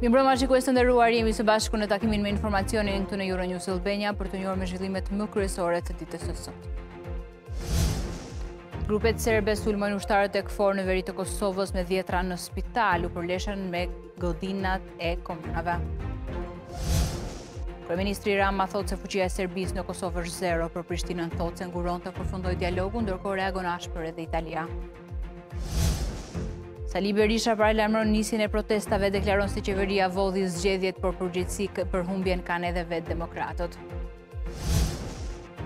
Mi mbrëma që të ndërruar, jemi së bashku në takimin me informacioni në këtu në Euronews Albania për të njërë me zhvillimet më kryesore të ditës të sot. Grupet serbe sulmën ushtarët e këfor në veri të Kosovës me djetra në spital u përleshen me godinat e komunave. Preministri Rama thotë se fëqia e Serbis në Kosovë është zero për Prishtinën thotë se nguron të përfundoj dialogu ndërko reagon ashpër edhe Italia. Sali Berisha pra lamron nisin e protestave, deklaron si qeveria vodhi zgjedhjet për përgjithsi për humbjen kanë edhe vetë demokratot.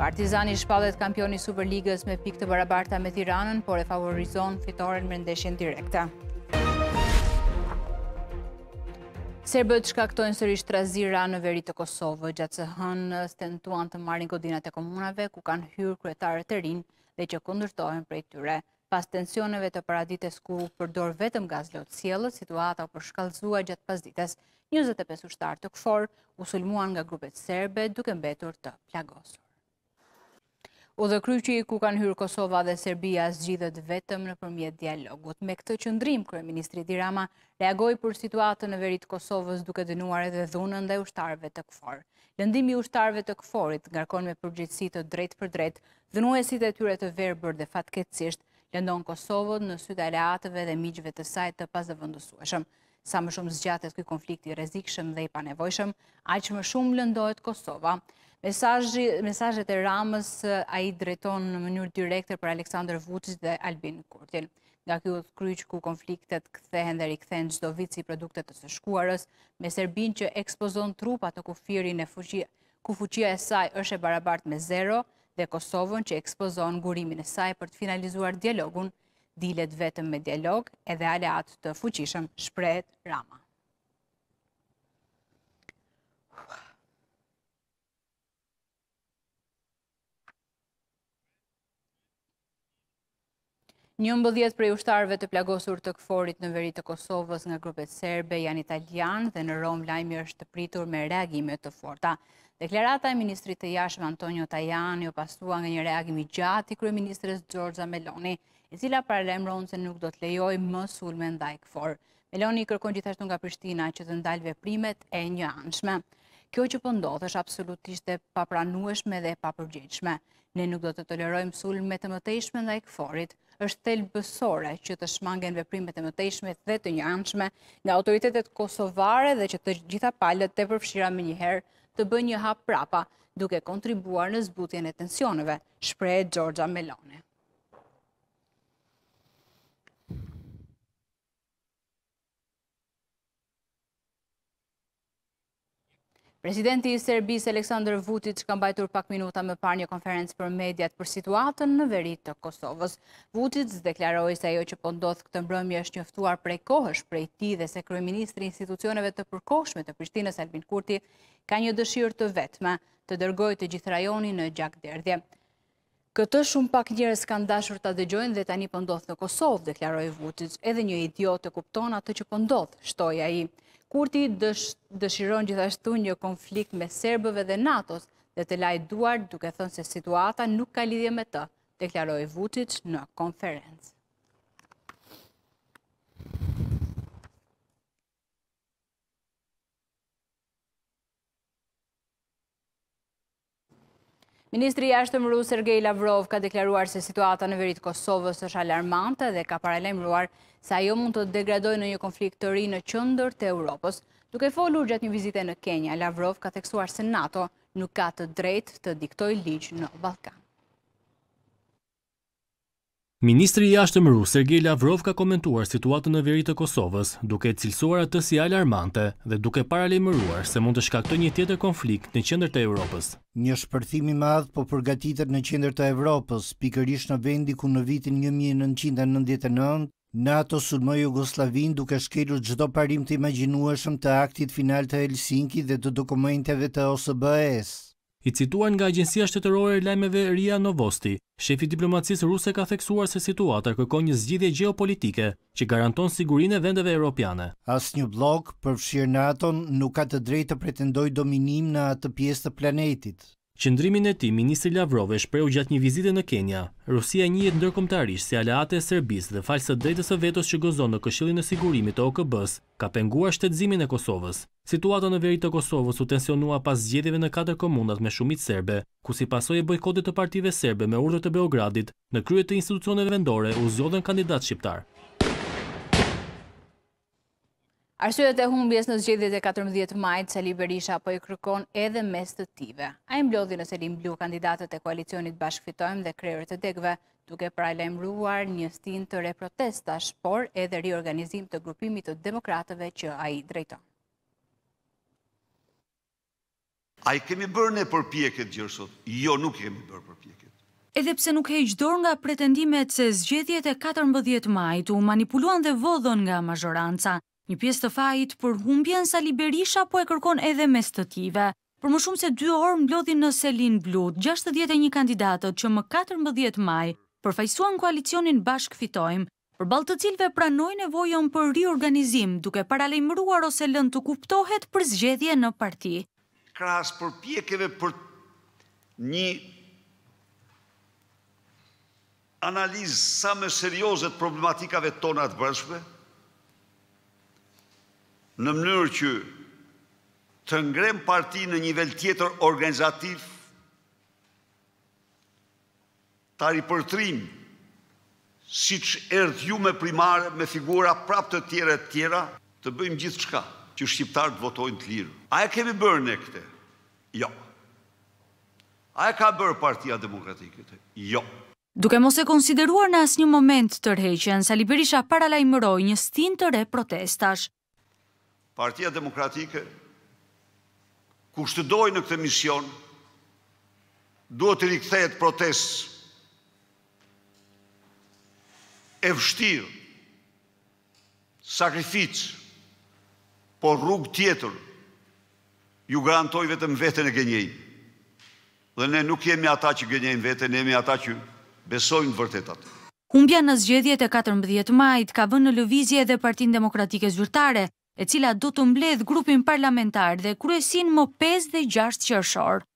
Partizani shpallet kampioni Superligës me pik të barabarta me Tiranën, por e favorizon fitore në ndeshjen direkta. Serbët shkaktojnë sërish të razira në veri të Kosovë, gjatë së hënë stentuan të marin godinat e komunave, ku kanë hyrë kretarët e rinë dhe që kondërtojnë për e tyre. Pas tensioneve të paradites ku përdor vetëm gaz lotë sielë, situata u përshkallzua gjatë pas dites 25 ushtar të këfor, usulmuan nga grupet serbe duke mbetur të plagosur. U dhe kryqi ku kanë hyrë Kosova dhe Serbia zgjidhët vetëm në përmjet dialogut. Me këtë qëndrim, Kryeministri Ministri Dirama reagoj për situatë në veritë Kosovës duke dënuar edhe dhunën dhe ushtarve të këfor. Lëndimi ushtarve të këforit, ngarkon me përgjithsi të drejt për drejt, dënuesit e tyre të verbër dhe fatketësisht, lëndon Kosovët në sytë aleatëve dhe miqëve të sajtë të pas dhe vëndësueshëm. Sa më shumë zgjatët këj konflikti rezikshëm dhe i panevojshëm, që më shumë lëndojt Kosova. Mesajët e ramës a i drejton në mënyrë direkte për Aleksandr Vucis dhe Albin Kurtil. Nga kjo të kryqë ku konfliktet këthehen dhe rikëthen qdo si produktet të së shkuarës, me Serbin që ekspozon trupat të kufiri në ku fuqia e saj është e barabart me zero, dhe Kosovën që ekspozon gurimin e saj për të finalizuar dialogun, dilet vetëm me dialog edhe aleat të fuqishëm shprejt Rama. Një mbëdhjet për i ushtarve të plagosur të këforit në veri të Kosovës nga grupet serbe janë italian dhe në Rom lajmi është të pritur me reagime të forta. Deklarata e Ministrit të jashme Antonio Tajani u pasua nga një reagimi gjati Ministrës Gjorgja Meloni, e cila paralem ronë se nuk do të lejoj më sulme ndaj këfor. Meloni i kërkon gjithashtu nga Prishtina që të ndalve primet e një anshme. Kjo që pëndodhë po është absolutisht e papranueshme dhe papërgjeqme. Ne nuk do të tolerojmë sulme të mëtejshme ndaj këforit, është telë bësore që të shmangen veprimet e mëtejshme dhe të një anshme nga autoritetet kosovare dhe që të gjitha palët të përfshira me njëherë të bëjë një hap prapa, duke kontribuar në zbutjen e tensioneve, shprehet Gjorgja Melone. Presidenti i Serbis Aleksandr Vucic ka mbajtur pak minuta më par një konferencë për mediat për situatën në veri të Kosovës. Vucic deklaroj se ajo që pondodhë këtë mbrëmi është njëftuar prej kohësh prej ti dhe se Kryeministri institucioneve të përkoshme të Prishtinës Albin Kurti ka një dëshirë të vetme të dërgoj të gjithë rajoni në gjak derdje. Këtë shumë pak njërës kanë dashur të dëgjojnë dhe tani pëndodhë po në Kosovë, deklaroj Vucic, edhe një idiot të kupton atë që pondodhë, shtoj i. Kurti dëshiron gjithashtu një konflikt me Serbëve dhe Natos dhe të lajt duar duke thënë se situata nuk ka lidhje me të, deklaroj Vucic në konferencë. Ministri jashtëm rrë Sergej Lavrov ka deklaruar se situata në verit Kosovës është alarmante dhe ka paralemruar se ajo mund të degradoj në një konflikt të ri në qëndër të Europës. Duke folur gjatë një vizite në Kenya, Lavrov ka theksuar se NATO nuk ka të drejt të diktoj ligjë në Balkan. Ministri i ashtë mëru, Sergej Lavrov, ka komentuar situatën në veri të Kosovës, duke cilësuar atës i alarmante dhe duke parale mëruar se mund të shkaktoj një tjetër konflikt në qendër të Evropës. Një shpërthimi madhë po përgatitet në qendër të Evropës, pikërish në vendi ku në vitin 1999, NATO sudmë Jugoslavin duke shkelu gjdo parim të imaginueshëm të aktit final të Helsinki dhe të dokumenteve të OSBS i cituar nga Agjensia Shtetërore e Lajmeve Ria Novosti, shefi diplomacisë ruse ka theksuar se situata kërkon një zgjidhje gjeopolitike që garanton sigurinë e vendeve europiane. Asnjë blok përfshir NATO nuk ka të drejtë të pretendojë dominim në atë pjesë të planetit. Qëndrimin e ti, Ministri Lavrove shpreu gjatë një vizite në Kenya. Rusia një jetë ndërkomtarish si alate e Serbis dhe falë së drejtës e vetës që gozonë në këshillin e sigurimit të OKB-s, ka pengua shtetëzimin e Kosovës. Situata në veri të Kosovës u tensionua pas zgjedhjeve në katër komunat me shumit serbe, ku si pasoj e bojkotit të partive serbe me urdhët të Beogradit, në kryet të institucioneve vendore u zjodhen kandidat shqiptar. Arsyet e humbjes në zgjedhjet e 14 majt, Selim Berisha po i kërkon edhe mes të tive. A i mblodhi në Selim Blu kandidatët e koalicionit bashkëfitojmë dhe krejrët të degve, duke prajlemruar një stin të reprotesta shpor edhe riorganizim të grupimit të demokratëve që a i drejton. A i kemi bërë ne përpjeket gjërësot? Jo, nuk kemi bërë përpjeket. Edhepse nuk dorë nga pretendimet se zgjedhjet e 14 majtë u manipuluan dhe vodhon nga mazhoranca, Një pjesë të fajit për humbjen sa liberisha po e kërkon edhe me stëtive. Për më shumë se dy orë mblodhin në Selin Blut, 61 kandidatët që më 14 maj përfajsuan koalicionin bashk fitojmë, për balë të cilve pranoj nevojën për riorganizim duke paralejmëruar ose lën të kuptohet për zgjedhje në parti. Kras për pjekeve për një analizë sa me seriozet problematikave tonat bërshme, në mënyrë që të ngrem parti në nivel tjetër organizativ, ta ripërtrim si që erdhë ju me primare, me figura prap të tjera të tjera, të bëjmë gjithë qka që shqiptarët votojnë të lirë. A e kemi bërë ne këte? Jo. A e ka bërë partia demokratikët? Jo. Duke mos e konsideruar në asë një moment tërheqen, Sali Berisha paralajmëroj një stin të re protestash partia demokratike, ku shtëdoj në këtë mision, duhet të rikëthejt protest e vështirë, sakrificë, por rrugë tjetër, ju garantoj vetëm vetën e genjej. Dhe ne nuk jemi ata që genjejnë vetën, ne jemi ata që besojnë vërtetatë. Humbja në zgjedhjet e 14 majt ka vënë në lëvizje edhe partin demokratike zyrtare, e cila do të mbledh grupin parlamentar dhe kryesin më 5 dhe 6 qërshor.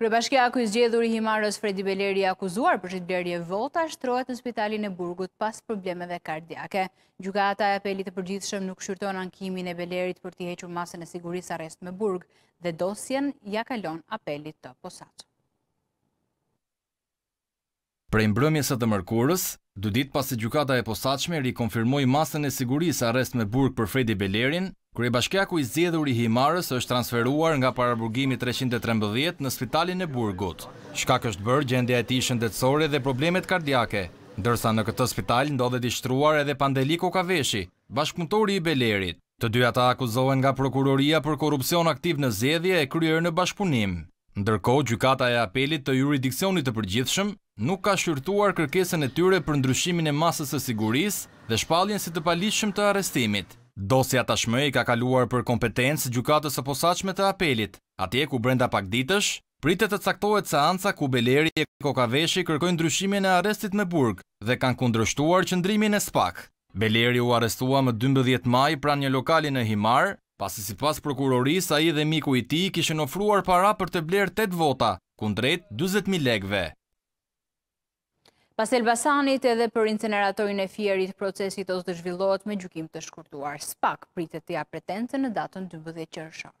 Krybashkja aku i zgjedhur i himarës Fredi Beleri akuzuar për qitë blerje vota shtrohet në spitalin e burgut pas problemeve kardiake. Gjukata e apelit e përgjithshëm nuk shyrton ankimin e Belerit për t'i hequr masën e sigurisë arrest me burg dhe dosjen ja kalon apelit të posatë. Pre mbrëmjes së të mërkurës, dy ditë pas së gjykata e posaçme rikonfirmoi masën e sigurisë arrest me burg për Fredi Belerin, kryebashkiaku i zgjedhur i Himarës është transferuar nga paraburgimi 313 në spitalin e Burgut. Shka kështë bërë gjendja e tij shëndetësore dhe problemet kardiake, ndërsa në këtë spital ndodhet i shtruar edhe Pandeliko Kaveshi, bashkëpunëtori i Belerit. Të dy ata akuzohen nga prokuroria për korrupsion aktiv në zjedhje e kryer në bashkëpunim. Ndërkohë, gjykata e apelit të juridiksionit të përgjithshëm nuk ka shqyrtuar kërkesën e tyre për ndryshimin e masës e siguris dhe shpaljen si të palishëm të arestimit. Dosja tashmë i ka kaluar për kompetencë gjukatës e posaqme të apelit, atje ku brenda pak ditësh, pritet të caktohet se anca ku Beleri e Kokaveshi kërkojnë ndryshimin e arestit me burg dhe kanë kundrështuar qëndrimin e spak. Beleri u arestua më 12 maj pra një lokali në Himar, pasi si pas prokurorisë a i dhe miku i ti kishen ofruar para për të blerë 8 vota, kundrejt 20.000 legve. Pas Elbasanit edhe për inceneratorin e fjerit, procesit ose të zhvillot me gjukim të shkurtuar. Spak pritet të pretente në datën 12 qërëshar.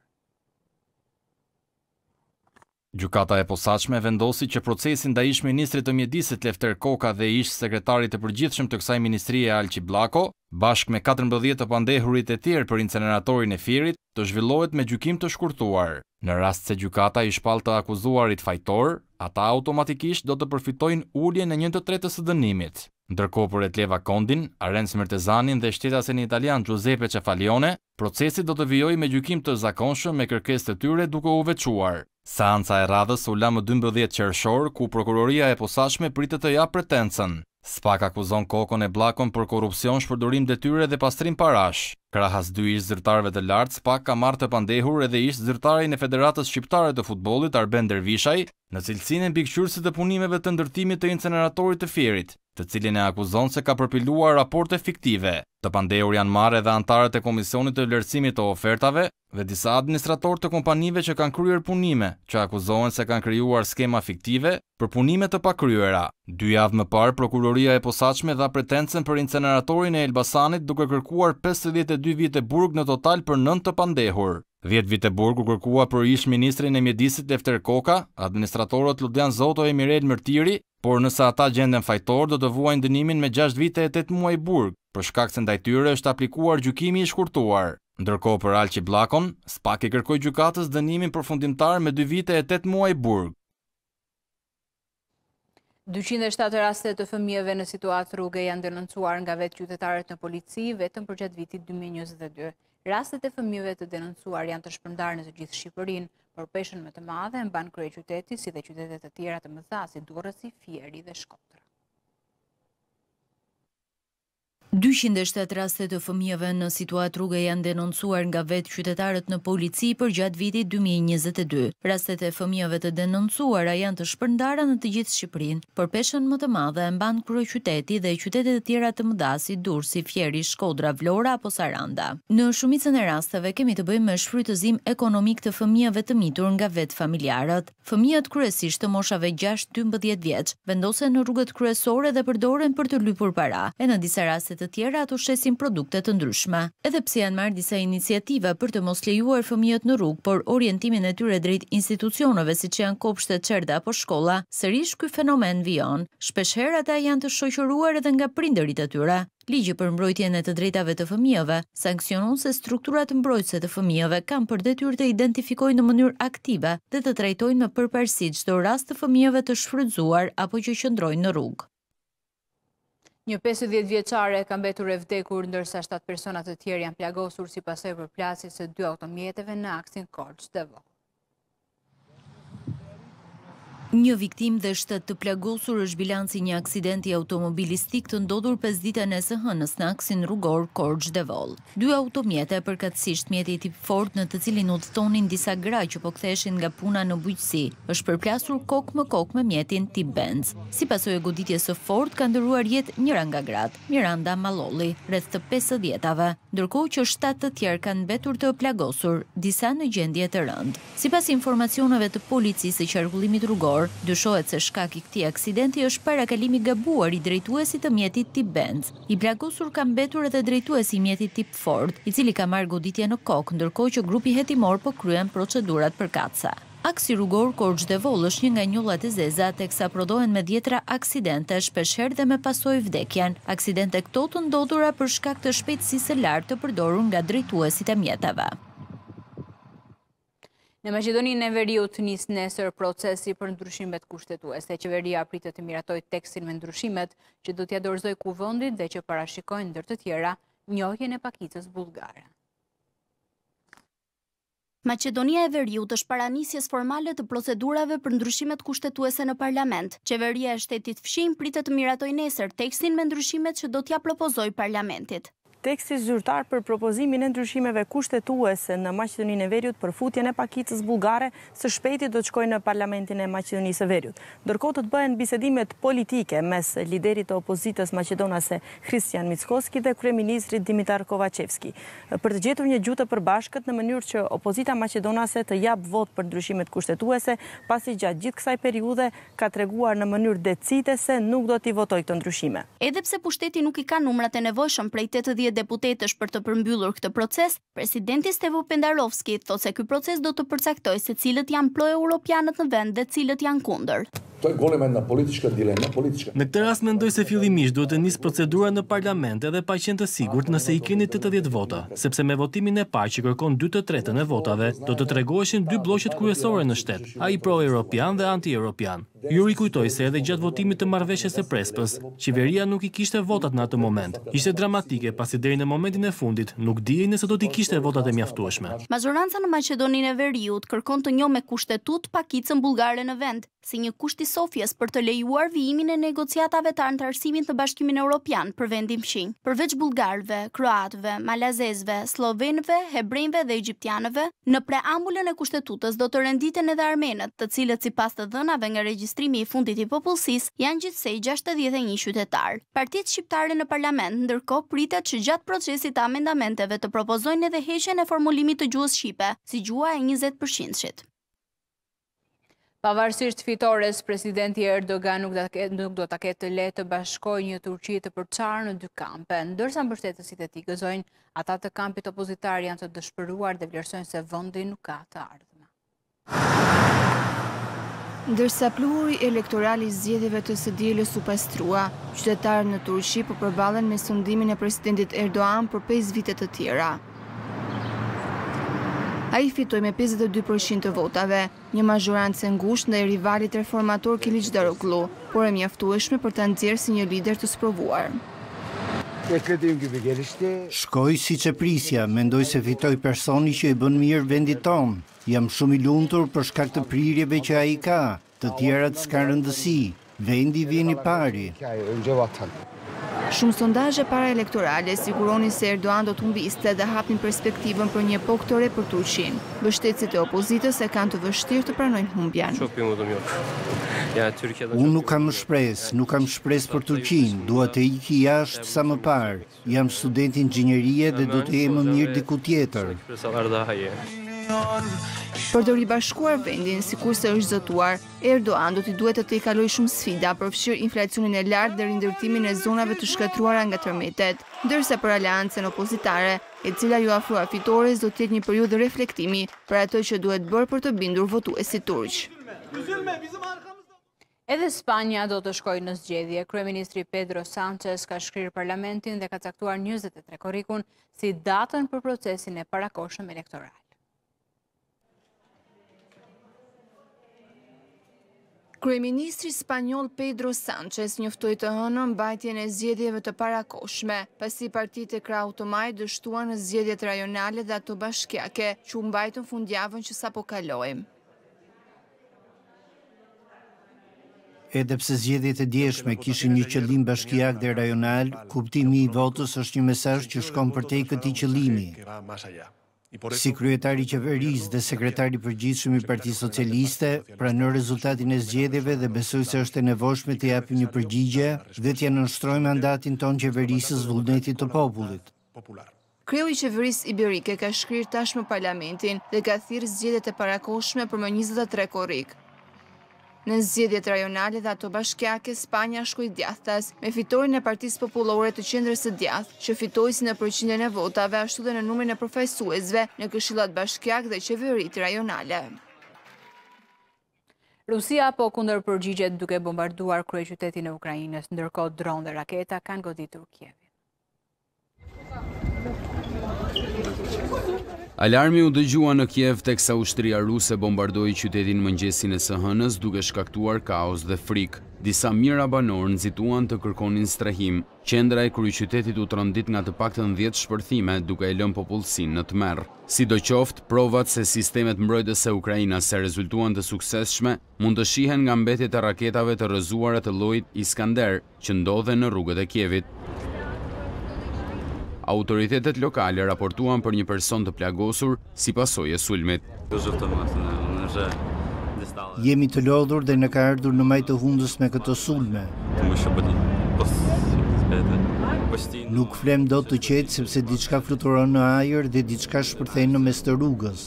Gjukata e posaqme vendosi që procesin da ish ministrit të mjedisit Lefter Koka dhe ish sekretarit të përgjithshëm të kësaj ministrie Alqi Blako, bashk me 14 të pandehurit e tjerë për inceneratorin e firit, të zhvillohet me gjukim të shkurtuar. Në rast se gjukata i shpal të akuzuarit fajtor, ata automatikisht do të përfitojnë ullje në njën të tretës të dënimit. Ndërkohë për Etleva Kondin, Arens Mertezanin dhe shtetasen italian Giuseppe Cefalione, procesit do të vjoj me gjykim të zakonshëm me kërkes të tyre duke u vequar. Saanca e radhës u lamë 12 qershor, ku prokuroria e posashme pritë të ja pretensën. Spak akuzon kokon e blakon për korupcion shpërdurim dhe tyre dhe pastrim parash. Krahas dy ishtë zyrtarve të lartë, Spak ka martë të pandehur edhe ishtë zyrtarej në Federatës Shqiptare të Futbolit Arben Dervishaj, në cilësine në bikqyrësit të punimeve të ndërtimit të inceneratorit të fjerit të cilin e akuzon se ka përpiluar raporte fiktive Të pandehur janë marrë edhe anëtarët e komisionit të vlerësimit të ofertave dhe disa administratorë të kompanive që kanë kryer punime, që akuzohen se kanë krijuar skema fiktive për punime të pakryera. Dy javë më parë, prokuroria e posaçme dha pretencën për inceneratorin e Elbasanit duke kërkuar 52 vite burg në total për 9 të pandehur. 10 vite burg u kërkua për ish ministrin e mjedisit Lefter Koka, administratorët Ludian Zoto e Mirel Mërtiri, por nëse ata gjenden fajtor do të vuajnë dënimin me 6 vite e 8 muaj burg për shkak se ndaj tyre është aplikuar gjykimi i shkurtuar. Ndërko për Alqi Blakon, SPAK i kërkoj gjukatës dënimin përfundimtar me 2 vite e 8 muaj burg. 207 raste të fëmijëve në situatë rrugë janë denoncuar nga vetë qytetarët në polici, vetëm për gjatë vitit 2022. Rastet e fëmijëve të denoncuar janë të shpërndarë në të gjithë Shqipërin, por peshen më të madhe në banë krej qyteti si dhe qytetet të tjera të më tha fjeri dhe shkotër. 207 rastet të fëmijëve në situatë rrugë janë denoncuar nga vetë qytetarët në polici për gjatë vitit 2022. Rastet e fëmijëve të denoncuara janë të shpërndara në të gjithë Shqipërinë. Për peshën më të madhe e mban kryeqyteti dhe qytetet e tjera të mëdha si Durrësi, Fieri, Shkodra, Vlora apo Saranda. Në shumicën e rasteve kemi të bëjmë me shfrytëzim ekonomik të fëmijëve të mitur nga vetë familjarët. Fëmijët kryesisht të moshave 6-12 vjeç vendosen në rrugët kryesore dhe përdoren për të lypur para. E në disa raste të tjera atë shesin produkte të ndryshme. Edhe pse janë marrë disa iniciativa për të mos lejuar fëmijët në rrugë, por orientimin e tyre drejt institucioneve si që janë kopshtet qerda apo shkolla, sërish këj fenomen vion. Shpeshherë ata janë të shoqëruar edhe nga prinderit e tyre. Ligjë për mbrojtjen e të drejtave të fëmijëve sankcionon se strukturat mbrojtëse të fëmijëve kanë për detyrë të identifikojnë në mënyrë aktive dhe të trajtojnë me përparësi çdo rast të fëmijëve të shfrytzuar apo që qëndrojnë në rrugë. Një 50 vjeqare kam betur e vdekur, ndërsa 7 personat të tjerë janë plagosur si pasaj për plasit se 2 automjeteve në aksin Korç dhe Vokë. Një viktim dhe shtetë të plagosur është bilanci një aksidenti automobilistik të ndodhur 5 dita në së hënës në aksin rrugor Korç dhe Vol. Dy automjete përkatsisht mjeti tip Ford në të cilin u të tonin disa gra që po këtheshin nga puna në bujqësi, është përplasur kokë më kokë më mjetin tip Benz. Si paso e goditje së Ford, ka ndëruar jet njëra nga gratë, Miranda Maloli, rreth të pesë djetave, ndërko që shtatë të tjerë kanë betur të plagosur disa në gjendje të rëndë. Si pas të policisë e qërgullimit rrugor, Shqiptar. Dyshohet se shkak i këtij aksidenti është parakalimi gabuar i drejtuesit të mjetit tip Benz. I plagosur ka mbetur edhe drejtuesi i mjetit tip Ford, i cili ka marrë goditje në kokë ndërkohë që grupi hetimor po kryen procedurat për kaca. Aksi rrugor Korç Devoll është një nga njollat e zeza teksa prodohen me dhjetra aksidente shpeshherë dhe me pasoj vdekjen. Aksidente këto të ndodhura për shkak të shpejtësisë së lartë të përdorur nga drejtuesit e mjeteve. Në Macedoninë e Veriut nis nesër procesi për ndryshimet kushtetuese. Qeveria pritet të miratojë tekstin me ndryshimet që do t'ia dorëzojë kuvendit dhe që parashikojnë ndër të tjera njohjen e pakicës bullgare. Macedonia e Veriut është paranisjes formale të procedurave për ndryshimet kushtetuese në parlament. Qeveria e shtetit fshim pritet të miratojë nesër tekstin me ndryshimet që do t'ia propozojë parlamentit teksti zyrtar për propozimin e ndryshimeve kushtetuese në Maqedoninë e Veriut për futjen e pakicës bullgare së shpejti do të qkoj në parlamentin e Maqedonisë e Veriut. Ndërkohë të bëhen bisedimet politike mes liderit të opozitës maqedonase Christian Mickoski dhe kreministrit Dimitar Kovacevski për të gjetur një gjutë përbashkët në mënyrë që opozita maqedonase të jap vot për ndryshimet kushtetuese pasi gjatë gjithë kësaj periudhe ka treguar në mënyrë decidese nuk do të votojë këto ndryshime. Edhe pse pushteti nuk i ka numrat e nevojshëm prej 80 deputetësh për të përmbyllur këtë proces, presidenti Stevo Pendarovski thot se ky proces do të përcaktoj se cilët janë pro-europianët në vend dhe cilët janë kundër. Në këtë rast mendoj se fillimisht duhet të nis procedura në parlament edhe pa qenë të sigurt nëse i keni 80 vota, sepse me votimin e parë që kërkon 2/3 e votave, do të tregoheshin dy bllokët kryesore në shtet, ai pro-europian dhe anti-europian. Ju rikujtoj se edhe gjatë votimit të marveshës e prespës, qeveria nuk i kishte votat në atë moment. Ishte dramatike, pasi deri në momentin e fundit, nuk dijej nëse do t'i kishte votat e mjaftueshme. Mazuranca në Macedonin e Veriut kërkon të njo me kushtetut pakicën bulgare në vend, si një kusht i Sofjes për të lejuar vijimin e negociatave të antarësimin në Bashkimin Europian për vendim fqing. Përveç bulgarve, kroatve, malazezve, slovenve, hebrejnve dhe egyptianëve, në preambullën e kushtetutës do të renditen edhe armenët, të cilët si pas të dhënave nga regjistë administrimi i fundit i popullsisë janë gjithsej 61 qytetar. Partitë shqiptare në parlament ndërkohë pritet që gjatë procesit të amendamenteve të propozojnë edhe heqjen e formulimit të gjuhës shqipe, si gjua e 20%-shit. Pavarësisht fitores, presidenti Erdogan nuk do të ketë le të bashkoj një Turqi të përqarë në dy kampe. Ndërsa në bështetësit e ti gëzojnë, ata të kampit opozitar janë të dëshpëruar dhe vlerësojnë se vëndin nuk ka të ardhme. Ndërsa pluhuri elektoral i zgjedhjeve të së u pastrua, qytetarët në Turqi po përballen me sundimin e presidentit Erdogan për 5 vite të tjera. Ai fitoi me 52% të votave, një majorancë e ngushtë ndaj rivalit reformator Kilicdaroglu, por e mjaftueshme për ta nxjerrë si një lider të sprovuar. Shkoj si që prisja, mendoj se fitoj personi që i bën mirë vendit tonë. Jam shumë i luntur për shkak të prirjeve që a i ka, të tjerat s'ka rëndësi, vendi vini pari. Shumë sondaje para elektorale siguroni se Erdoğan do të humbiste dhe hapin perspektivën për një epokë të re për Turqinë. Bështetësit e opozitës e kanë të vështirë të pranojnë humbjen. Unë nuk kam shpresë, nuk kam shpresë për Turqin, duhet të ki jashtë sa më parë, jam student ingjinerie dhe do të e më mirë diku tjetër. Për të ribashkuar vendin, si kur se është zëtuar, Erdoğan do t'i duhet të t'i kaloj shumë sfida për fshirë inflacionin e lartë dhe rindërtimin e zonave të shkatruara nga tërmetet, dërse për aleancën opozitare, e cila ju afrua fitores, do t'jet një periud reflektimi për ato që duhet bërë për të bindur votu e si turqë. Edhe Spania do të shkoj në zgjedhje. Kryeministri Pedro Sanchez ka shkrir parlamentin dhe ka caktuar 23 korikun si datën për procesin e parakoshëm elektoral. Kryeministri Spanjol Pedro Sanchez njëftoj të hënën mbajtjen e zjedjeve të parakoshme, pasi partit e krau të dështuan në zgjedhjet rajonale dhe ato bashkjake, që mbajtën fundjavën që sa po kalojmë. edhe pse zgjedhjet e djeshme kishin një qëllim bashkiak dhe rajonal, kuptimi i votës është një mesazh që shkon përtej këtij qëllimi. Si kryetari i qeverisë dhe sekretari i përgjithshëm i Partisë Socialiste, pranoj rezultatin e zgjedhjeve dhe besoj se është e nevojshme të japim një përgjigje dhe të nënshtrojmë mandatin tonë qeverisës vullnetit të popullit. Kreu i qeverisë iberike ka shkrirë tashmë parlamentin dhe ka thirrë zgjedhjet e parakoshme për më 23 korrik, në zgjedhjet rajonale dhe ato bashkiake Spanja Shkujdjathtas me fitorin e Partisë Popullore të Qendrës së Djath, që fitoj si në përqindjen e votave ashtu dhe në numrin e përfaqësuesve në këshillat bashkiake dhe qeverit rajonale. Rusia po kunder përgjigjet duke bombarduar kryeqytetin e Ukrainës, ndërkohë dronë dhe raketa kanë goditur Kievin. Alarmi u dëgjua në Kjev teksa ushtria ruse bombardoj qytetin mëngjesin e së hënës duke shkaktuar kaos dhe frik. Disa mira banor nëzituan të kërkonin strahim, qendra e kërë qytetit u të rëndit nga të pak të ndjetë shpërthime duke e lën popullësin në të merë. Si do qoftë, provat se sistemet mbrojtës e Ukrajina se rezultuan të sukseshme mund të shihen nga mbetit e raketave të rëzuarat të lojt Iskander që ndodhe në rrugët e Kjevit autoritetet lokale raportuan për një person të plagosur si pasoj e sulmit. Jemi të lodhur dhe në ka ardhur në majtë të hundës me këto sulme. Nuk flem do të qetë sepse diçka fluturon në ajer dhe diçka shpërthejnë në mes të rrugës.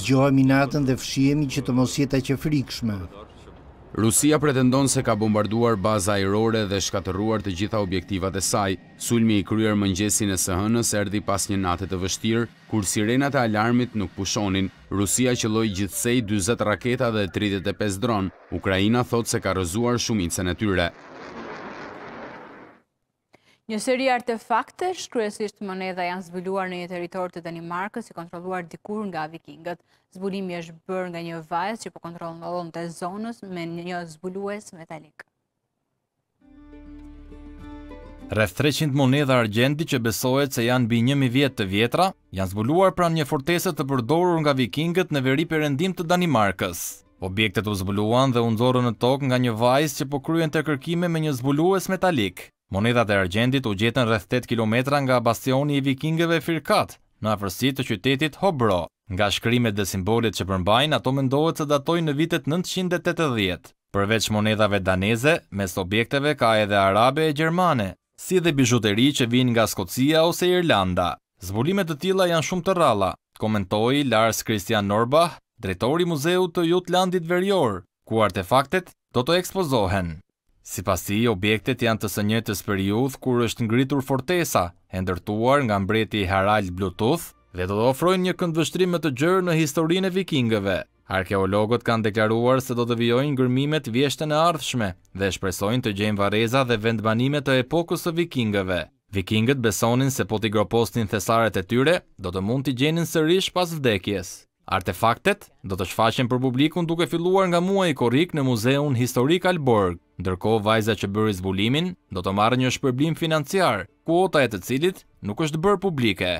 Zgjohemi natën dhe fshiemi që të mos jeta që frikshme. Rusia pretendon se ka bombarduar baza aerore dhe shkateruar të gjitha objektivat e saj. Sulmi i kryer mëngjesin e sëhënës erdi pas një nate të vështirë, kur sirenat e alarmit nuk pushonin. Rusia qëlloj gjithsej 20 raketa dhe 35 dronë. Ukraina thot se ka rëzuar shumicën e tyre. Një seri artefakte, shkryesisht moneda janë zbuluar në një teritor të Danimarkës i kontroluar dikur nga vikingët. Zbulimi është bërë nga një vajzë që po kontrolën në lëndë të zonës me një zbulues metalik. Rëth 300 moneda argendi që besohet se janë bi njëmi vjetë të vjetra, janë zbuluar pra një fortese të përdorur nga vikingët në veri përrendim të Danimarkës. Objektet u zbuluan dhe unëzorën në tokë nga një vajzë që po kryen të kërkime me një zbulues metalik. Monedat e argjendit u gjetën rreth 8 kilometra nga bastioni i vikingëve Firkat, në afërsi të qytetit Hobro. Nga shkrimet dhe simbolit që përmbajnë, ato mendohet se datojnë në vitet 980. Përveç monedave daneze, mes objekteve ka edhe arabe e gjermane, si dhe bijuteri që vinë nga Skocia ose Irlanda. Zbulimet të tila janë shumë të ralla, komentoi Lars Christian Norbach, drejtori muzeut të Jutlandit Verjor, ku artefaktet do të ekspozohen. Si pasi, objektet janë të sënjetës për juth, kur është ngritur fortesa, e ndërtuar nga mbreti Harald Bluetooth, dhe do të ofrojnë një këndvështrimet të gjërë në historinë e vikingëve. Arkeologot kanë deklaruar se do të vjojnë ngërmimet vjeshtën e ardhshme, dhe shpresojnë të gjenë vareza dhe vendbanime të epokus të vikingëve. Vikingët besonin se po t'i gropostin thesaret e tyre, do të mund t'i gjenin sërish pas vdekjes. Artefaktet do të shfaqen për publikun duke filluar nga muaj korik në muzeun Historik Alborg, ndërko vajza që bëri zbulimin do të marrë një shpërblim financiar, kuota e të cilit nuk është bërë publike.